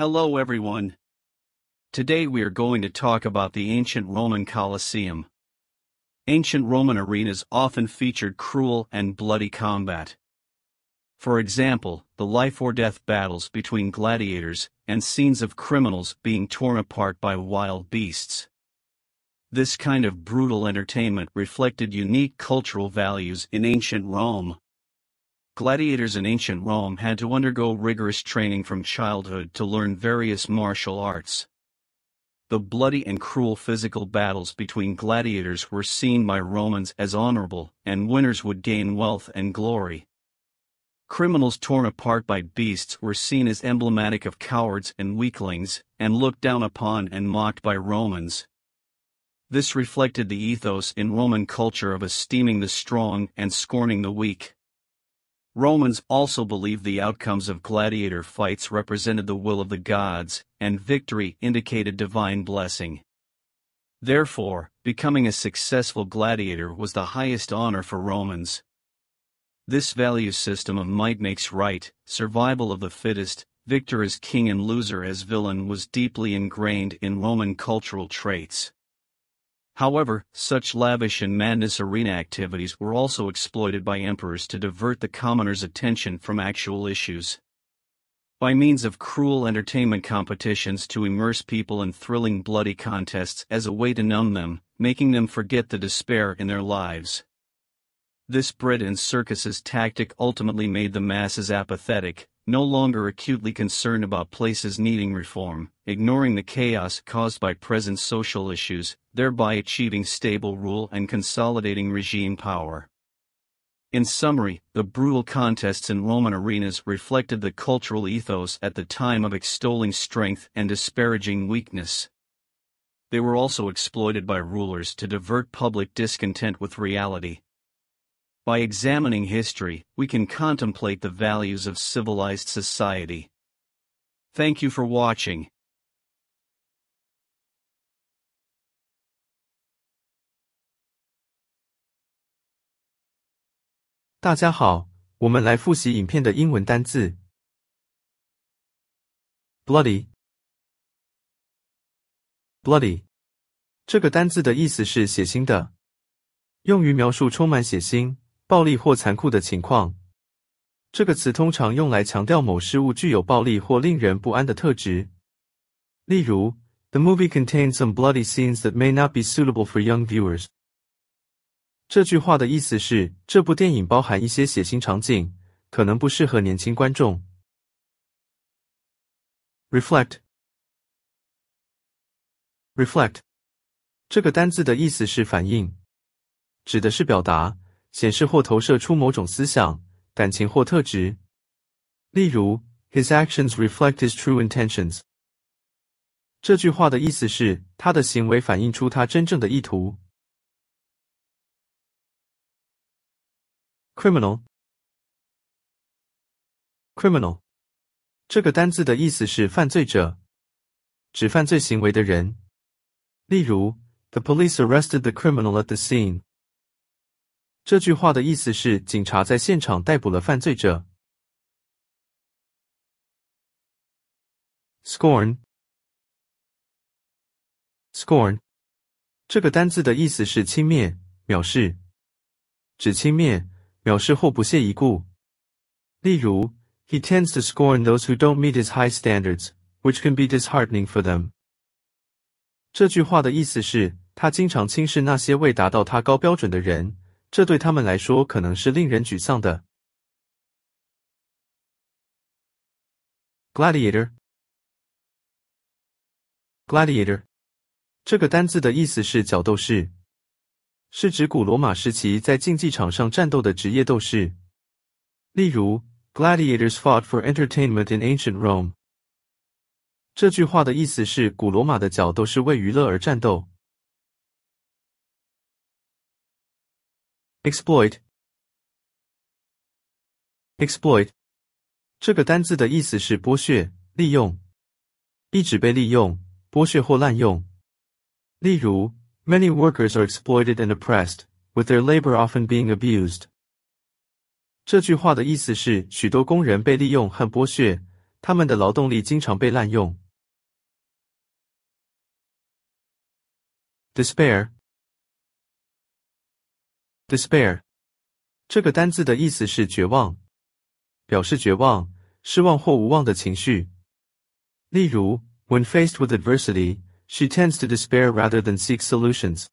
Hello everyone. Today we are going to talk about the ancient Roman Colosseum. Ancient Roman arenas often featured cruel and bloody combat. For example, the life or death battles between gladiators and scenes of criminals being torn apart by wild beasts. This kind of brutal entertainment reflected unique cultural values in ancient Rome. Gladiators in ancient Rome had to undergo rigorous training from childhood to learn various martial arts. The bloody and cruel physical battles between gladiators were seen by Romans as honorable, and winners would gain wealth and glory. Criminals torn apart by beasts were seen as emblematic of cowards and weaklings, and looked down upon and mocked by Romans. This reflected the ethos in Roman culture of esteeming the strong and scorning the weak. Romans also believed the outcomes of gladiator fights represented the will of the gods, and victory indicated divine blessing. Therefore, becoming a successful gladiator was the highest honor for Romans. This value system of might makes right, survival of the fittest, victor as king and loser as villain was deeply ingrained in Roman cultural traits. However, such lavish and madness arena activities were also exploited by emperors to divert the commoners' attention from actual issues. By means of cruel entertainment competitions to immerse people in thrilling bloody contests as a way to numb them, making them forget the despair in their lives. This bread and circuses tactic ultimately made the masses apathetic, no longer acutely concerned about places needing reform, ignoring the chaos caused by present social issues, thereby achieving stable rule and consolidating regime power. In summary, the brutal contests in Roman arenas reflected the cultural ethos at the time of extolling strength and disparaging weakness. They were also exploited by rulers to divert public discontent with reality, by examining history, we can contemplate the values of civilized society. Thank you for watching. bloody bloody 这个单字的意思是血腥的，用于描述充满血腥。暴力或残酷的情况，这个词通常用来强调某事物具有暴力或令人不安的特质。例如，The movie contains some bloody scenes that may not be suitable for young viewers。这句话的意思是，这部电影包含一些血腥场景，可能不适合年轻观众。Reflect，reflect，这个单字的意思是反应，指的是表达。显示或投射出某种思想、感情或特质。例如，His actions reflect his true intentions。这句话的意思是，他的行为反映出他真正的意图。criminal，criminal，这个单字的意思是犯罪者，指犯罪行为的人。例如，The police arrested the criminal at the scene。这句话的意思是警察在现场逮捕了犯罪者。scorn scorn tends to scorn those who don't meet his high standards, which can be disheartening for them。这句话的意思是他经常轻视那些未达到他高标准的人。这对他们来说可能是令人沮丧的。Gladiator，gladiator 这个单字的意思是角斗士，是指古罗马时期在竞技场上战斗的职业斗士。例如，Gladiators fought for entertainment in ancient Rome。这句话的意思是古罗马的角斗士为娱乐而战斗。exploit exploit 这个单字的意思是剥削、利用，意指被利用、剥削或滥用。例如，Many workers are exploited and oppressed, with their labor often being abused。这句话的意思是，许多工人被利用和剥削，他们的劳动力经常被滥用。despair despair faced with adversity, she tends to despair rather than seek solutions。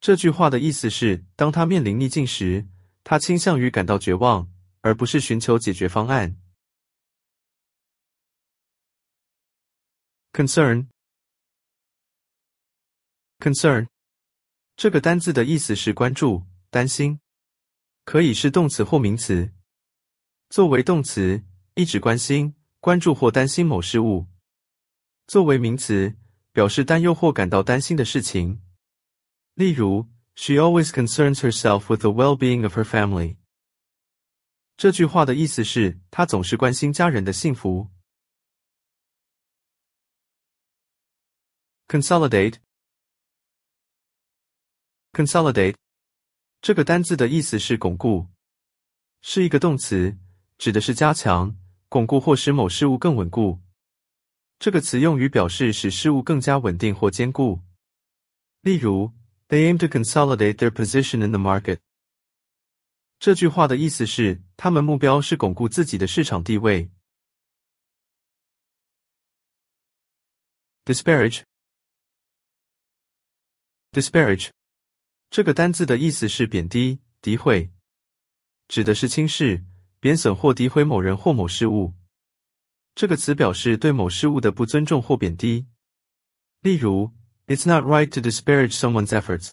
这句话的意思是，当她面临逆境时，她倾向于感到绝望，而不是寻求解决方案。concern concern 这个单字的意思是关注、担心，可以是动词或名词。作为动词，一直关心、关注或担心某事物；作为名词，表示担忧或感到担心的事情。例如，She always concerns herself with the well-being of her family。这句话的意思是她总是关心家人的幸福。Consolidate。Consolidate 这个单字的意思是巩固，是一个动词，指的是加强、巩固或使某事物更稳固。这个词用于表示使事物更加稳定或坚固。例如，They aim to consolidate their position in the market。这句话的意思是，他们目标是巩固自己的市场地位。Disparage, Disparage 这个单字的意思是贬低、诋毁，指的是轻视、贬损或诋毁某人或某事物。这个词表示对某事物的不尊重或贬低。例如，It's not right to disparage someone's efforts。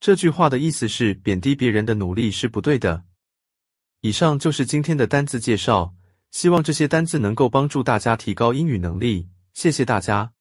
这句话的意思是贬低别人的努力是不对的。以上就是今天的单字介绍，希望这些单字能够帮助大家提高英语能力。谢谢大家。